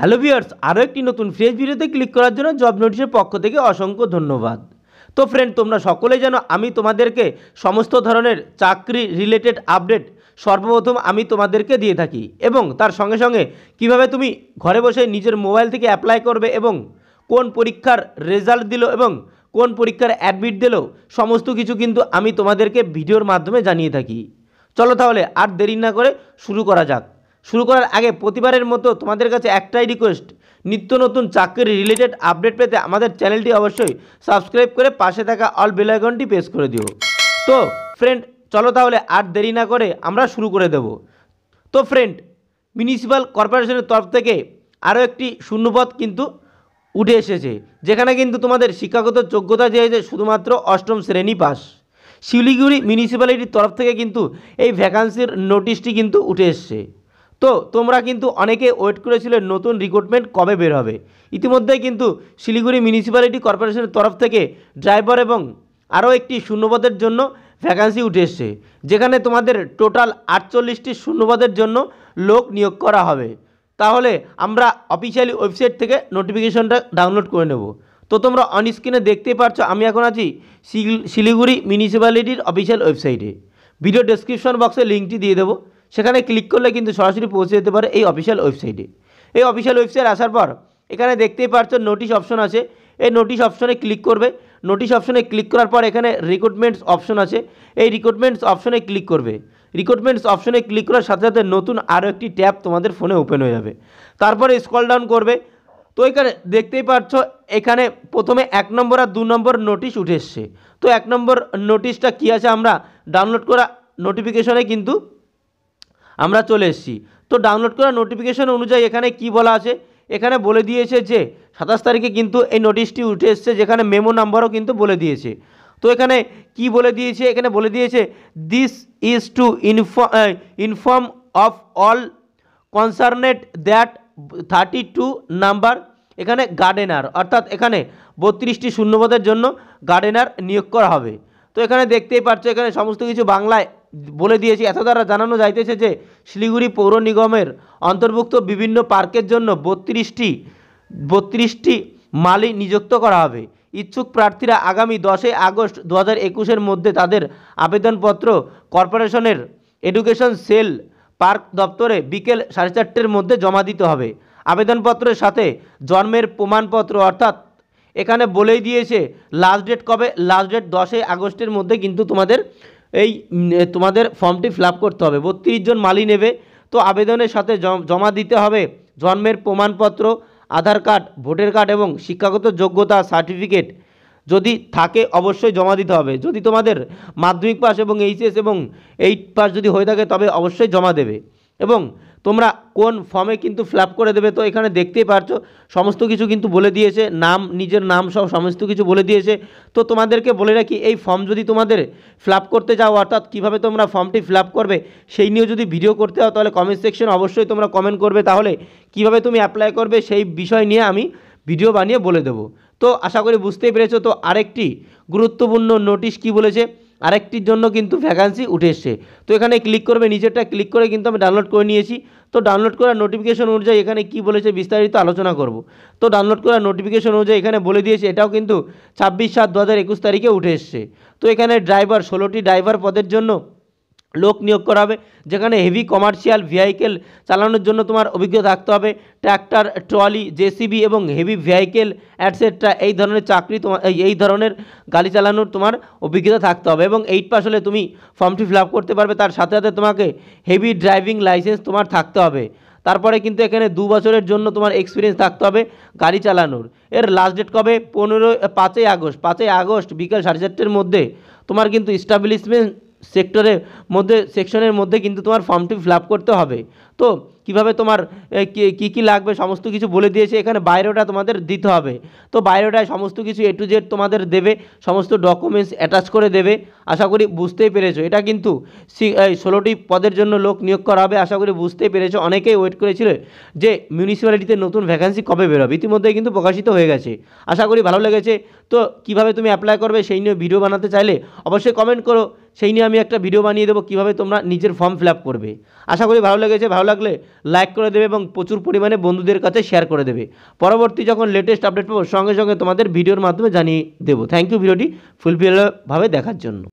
hello viewers আরও একটি নতুন ফ্রেশ ভিডিওতে ক্লিক করার জন্য জব নোটিশের পক্ষ থেকে অসংখ্য ধন্যবাদ তো ফ্রেন্ড তোমরা সকলে জানো আমি তোমাদেরকে সমস্ত ধরনের চাকরি রিলেটেড আপডেট সর্বপ্রথম আমি তোমাদেরকে দিয়ে থাকি এবং তার সঙ্গে সঙ্গে কিভাবে তুমি ঘরে বসে নিজের মোবাইল থেকে অ্যাপ্লাই করবে এবং কোন পরীক্ষার রেজাল্ট দিল এবং কোন পরীক্ষার অ্যাডমিট দিল সমস্ত কিছু কিন্তু আমি তোমাদেরকে ভিডিওর মাধ্যমে জানিয়ে থাকি চলো তাহলে আর দেরি না করে শুরু করা যাক শুরু করার আগে প্রতিবারের মতো তোমাদের কাছে একটাই রিকোয়েস্ট নিত্য নতুন চাকরি রিলেটেড আপডেট পেতে আমাদের চ্যানেলটি অবশ্যই সাবস্ক্রাইব করে পাশে থাকা অল বেলাইকনটি প্রেস করে দিও তো ফ্রেন্ড চলো তাহলে আর দেরি না করে আমরা শুরু করে দেব তো ফ্রেন্ড মিউনিসিপ্যাল কর্পোরেশনের তরফ থেকে আরও একটি শূন্যপথ কিন্তু উঠে এসেছে যেখানে কিন্তু তোমাদের শিক্ষাগত যোগ্যতা হয়েছে শুধুমাত্র অষ্টম শ্রেণী পাস শিলিগুড়ি মিউনিসিপ্যালিটির তরফ থেকে কিন্তু এই ভ্যাকান্সির নোটিশটি কিন্তু উঠে এসছে তো তোমরা কিন্তু অনেকে ওয়েট করেছিলে নতুন রিক্রুটমেন্ট কবে বের হবে ইতিমধ্যে কিন্তু শিলিগুড়ি মিউনিসিপ্যালিটি কর্পোরেশনের তরফ থেকে ড্রাইভার এবং আরও একটি শূন্যপদের জন্য ভ্যাকান্সি উঠে এসছে যেখানে তোমাদের টোটাল আটচল্লিশটি শূন্যপদের জন্য লোক নিয়োগ করা হবে তাহলে আমরা অফিসিয়ালি ওয়েবসাইট থেকে নোটিফিকেশনটা ডাউনলোড করে নেব তো তোমরা অন স্ক্রিনে দেখতে পাচ্ছ আমি এখন আছি শিলিগুড়ি মিউনিসিপ্যালিটির অফিসিয়াল ওয়েবসাইটে ভিডিও ডেসক্রিপশন বক্সে লিঙ্কটি দিয়ে দেবো সেখানে ক্লিক করলে কিন্তু সরাসরি পৌঁছে যেতে পারে এই অফিসিয়াল ওয়েবসাইটে এই অফিসিয়াল ওয়েবসাইট আসার পর এখানে দেখতেই পাচ্ছ নোটিশ অপশন আছে এই নোটিশ অপশনে ক্লিক করবে নোটিশ অপশনে ক্লিক করার পর এখানে রিক্রুটমেন্টস অপশন আছে এই রিক্রুটমেন্টস অপশনে ক্লিক করবে রিক্রুটমেন্টস অপশনে ক্লিক করার সাথে সাথে নতুন আরও একটি ট্যাব তোমাদের ফোনে ওপেন হয়ে যাবে তারপরে স্ক্রল ডাউন করবে তো এখানে দেখতেই পাচ্ছ এখানে প্রথমে এক নম্বর আর দু নম্বর নোটিশ উঠে এসছে তো এক নম্বর নোটিশটা কী আছে আমরা ডাউনলোড করা নোটিফিকেশনে কিন্তু আমরা চলে এসেছি তো ডাউনলোড করা নোটিফিকেশন অনুযায়ী এখানে কি বলা আছে এখানে বলে দিয়েছে যে সাতাশ তারিখে কিন্তু এই নোটিশটি উঠে এসছে যেখানে মেমো নাম্বারও কিন্তু বলে দিয়েছে তো এখানে কি বলে দিয়েছে এখানে বলে দিয়েছে this is to inform inform of all concerned that thirty two number এখানে গার্ডেনার অর্থাৎ এখানে বত্রিশটি শূন্যপদের জন্য গার্ডেনার নিয়োগ করা হবে তো এখানে দেখতেই পাচ্ছ এখানে সমস্ত কিছু বাংলায় বলে দিয়েছি এত দ্বারা জানানো যাইতেছে যে শিলিগুড়ি পৌর নিগমের অন্তর্ভুক্ত বিভিন্ন পার্কের জন্য বত্রিশটি বত্রিশটি মালি নিযুক্ত করা হবে ইচ্ছুক প্রার্থীরা আগামী দশই আগস্ট দু হাজার একুশের মধ্যে তাদের আবেদনপত্র কর্পোরেশনের এডুকেশন সেল পার্ক দপ্তরে বিকেল সাড়ে চারটের মধ্যে জমা দিতে হবে আবেদনপত্রের সাথে জন্মের প্রমাণপত্র অর্থাৎ এখানে বলেই দিয়েছে লাস্ট ডেট কবে লাস্ট ডেট দশই আগস্টের মধ্যে কিন্তু তোমাদের এই তোমাদের ফর্মটি ফিল করতে হবে বত্রিশ জন মালি নেবে তো আবেদনের সাথে জমা দিতে হবে জন্মের প্রমাণপত্র আধার কার্ড ভোটার কার্ড এবং শিক্ষাগত যোগ্যতা সার্টিফিকেট যদি থাকে অবশ্যই জমা দিতে হবে যদি তোমাদের মাধ্যমিক পাস এবং এইচএস এবং এইট পাস যদি হয়ে থাকে তবে অবশ্যই জমা দেবে এবং তোমরা কোন ফর্মে কিন্তু ফিল করে দেবে তো এখানে দেখতেই পারছো সমস্ত কিছু কিন্তু বলে দিয়েছে নাম নিজের নাম সব সমস্ত কিছু বলে দিয়েছে তো তোমাদেরকে বলে রাখি এই ফর্ম যদি তোমাদের ফিল করতে যাও অর্থাৎ কিভাবে তোমরা ফর্মটি ফিল করবে সেই নিয়ে যদি ভিডিও করতে হয় তাহলে কমেন্ট সেকশন অবশ্যই তোমরা কমেন্ট করবে তাহলে কিভাবে তুমি অ্যাপ্লাই করবে সেই বিষয় নিয়ে আমি ভিডিও বানিয়ে বলে দেবো তো আশা করি বুঝতেই পেরেছো তো আরেকটি গুরুত্বপূর্ণ নোটিশ কি বলেছে আরেকটির জন্য কিন্তু ভ্যাকান্সি উঠে এসছে তো এখানে ক্লিক করবে নিচেরটা ক্লিক করে কিন্তু আমি ডাউনলোড করে নিয়েছি তো ডাউনলোড করার নোটিফিকেশন অনুযায়ী এখানে কি বলেছে বিস্তারিত আলোচনা করব তো ডাউনলোড করার নোটিফিকেশন অনুযায়ী এখানে বলে দিয়েছে এটাও কিন্তু ছাব্বিশ সাত দু তারিখে উঠে এসছে তো এখানে ড্রাইভার ষোলোটি ড্রাইভার পদের জন্য লোক নিয়োগ করা হবে যেখানে হেভি কমার্শিয়াল ভেহিকেল চালানোর জন্য তোমার অভিজ্ঞতা থাকতে হবে ট্র্যাক্টর ট্রলি জেসিবি এবং হেভি ভেহিকেল অ্যাটসেট্রা এই ধরনের চাকরি তোমার এই ধরনের গাড়ি চালানোর তোমার অভিজ্ঞতা থাকতে হবে এবং এইট পাস হলে তুমি ফর্মটি ফিল করতে পারবে তার সাথে সাথে তোমাকে হেভি ড্রাইভিং লাইসেন্স তোমার থাকতে হবে তারপরে কিন্তু এখানে দু বছরের জন্য তোমার এক্সপিরিয়েন্স থাকতে হবে গাড়ি চালানোর এর লাস্ট ডেট কবে পনেরো পাঁচই আগস্ট পাঁচই আগস্ট বিকেল সাড়ে চারটের মধ্যে তোমার কিন্তু স্টাবলিশমেন্ট সেক্টরের মধ্যে সেকশনের মধ্যে কিন্তু তোমার ফর্মটি ফিল করতে হবে তো কিভাবে তোমার কি কি লাগবে সমস্ত কিছু বলে দিয়েছে এখানে বায়োডাটা তোমাদের দিতে হবে তো বায়োডায় সমস্ত কিছু এ টু জেড তোমাদের দেবে সমস্ত ডকুমেন্টস অ্যাটাচ করে দেবে আশা করি বুঝতেই পেরেছো এটা কিন্তু ষোলোটি পদের জন্য লোক নিয়োগ করা হবে আশা করি বুঝতেই পেরেছো অনেকেই ওয়েট করেছিল যে মিউনিসিপ্যালিটিতে নতুন ভ্যাকান্সি কবে বেরোবে ইতিমধ্যে কিন্তু প্রকাশিত হয়ে গেছে আশা করি ভালো লেগেছে তো কিভাবে তুমি অ্যাপ্লাই করবে সেই নিয়ে ভিডিও বানাতে চাইলে অবশ্যই কমেন্ট করো সেই নিয়ে আমি একটা ভিডিও বানিয়ে দেবো কীভাবে তোমরা নিজের ফর্ম ফিল করবে আশা করি ভালো লেগেছে ভালো লাগলে লাইক করে দেবে এবং প্রচুর পরিমাণে বন্ধুদের কাছে শেয়ার করে দেবে পরবর্তী যখন লেটেস্ট আপডেট পাবো সঙ্গে সঙ্গে তোমাদের ভিডিওর মাধ্যমে জানিয়ে দেবো থ্যাংক ইউ ভিডিওটি ফুলফিলভাবে দেখার জন্য